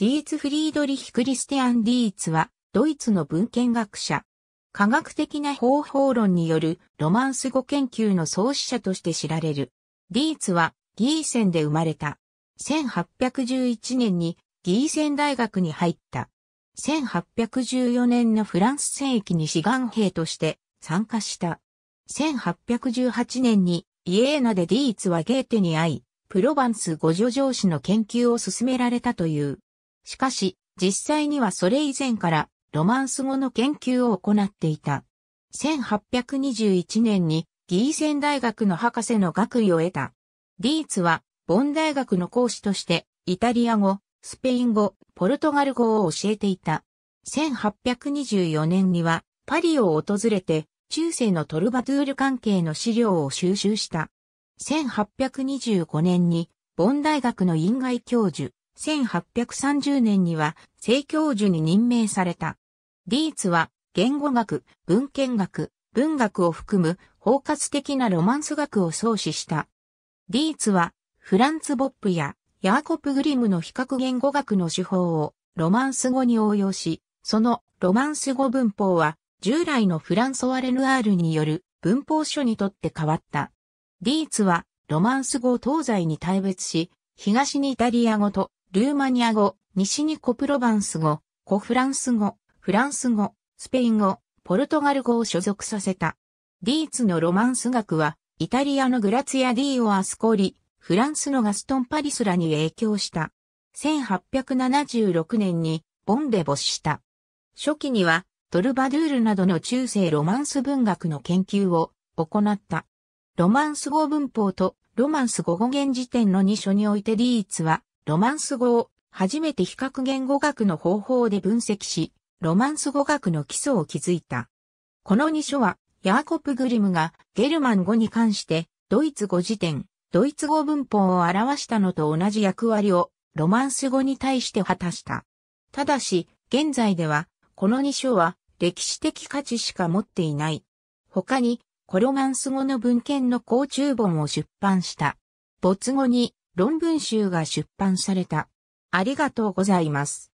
ディーツ・フリードリヒ・クリスティアン・ディーツは、ドイツの文献学者。科学的な方法論によるロマンス語研究の創始者として知られる。ディーツは、ギーセンで生まれた。1811年にギーセン大学に入った。1814年のフランス戦役に志願兵として参加した。1818年にイエーナでディーツはゲーテに会い、プロヴァンス五女上司の研究を進められたという。しかし、実際にはそれ以前からロマンス語の研究を行っていた。1821年にギーセン大学の博士の学位を得た。リーツは、ボン大学の講師として、イタリア語、スペイン語、ポルトガル語を教えていた。1824年には、パリを訪れて、中世のトルバトゥール関係の資料を収集した。1825年に、ボン大学の院外教授、1830年には正教授に任命された。リーツは言語学、文献学、文学を含む包括的なロマンス学を創始した。リーツはフランツ・ボップやヤーコプ・グリムの比較言語学の手法をロマンス語に応用し、そのロマンス語文法は従来のフランソワ・レヌアールによる文法書にとって変わった。リーツはロマンス語を東西に大別し、東にイタリア語とルーマニア語、西ニコプロバンス語、コフランス語、フランス語、スペイン語、ポルトガル語を所属させた。ディーツのロマンス学は、イタリアのグラツィア・ディーオ・アスコリ、フランスのガストン・パリスラに影響した。1876年に、ボンで没した。初期には、トルバドゥールなどの中世ロマンス文学の研究を行った。ロマンス語文法とロマンス語語源辞典の2書においてリーツはロマンス語を初めて比較言語学の方法で分析し、ロマンス語学の基礎を築いた。この2書は、ヤーコプ・グリムがゲルマン語に関してドイツ語辞典、ドイツ語文法を表したのと同じ役割をロマンス語に対して果たした。ただし、現在では、この2書は歴史的価値しか持っていない。他に、コロマンス語の文献の高中本を出版した。没後に論文集が出版された。ありがとうございます。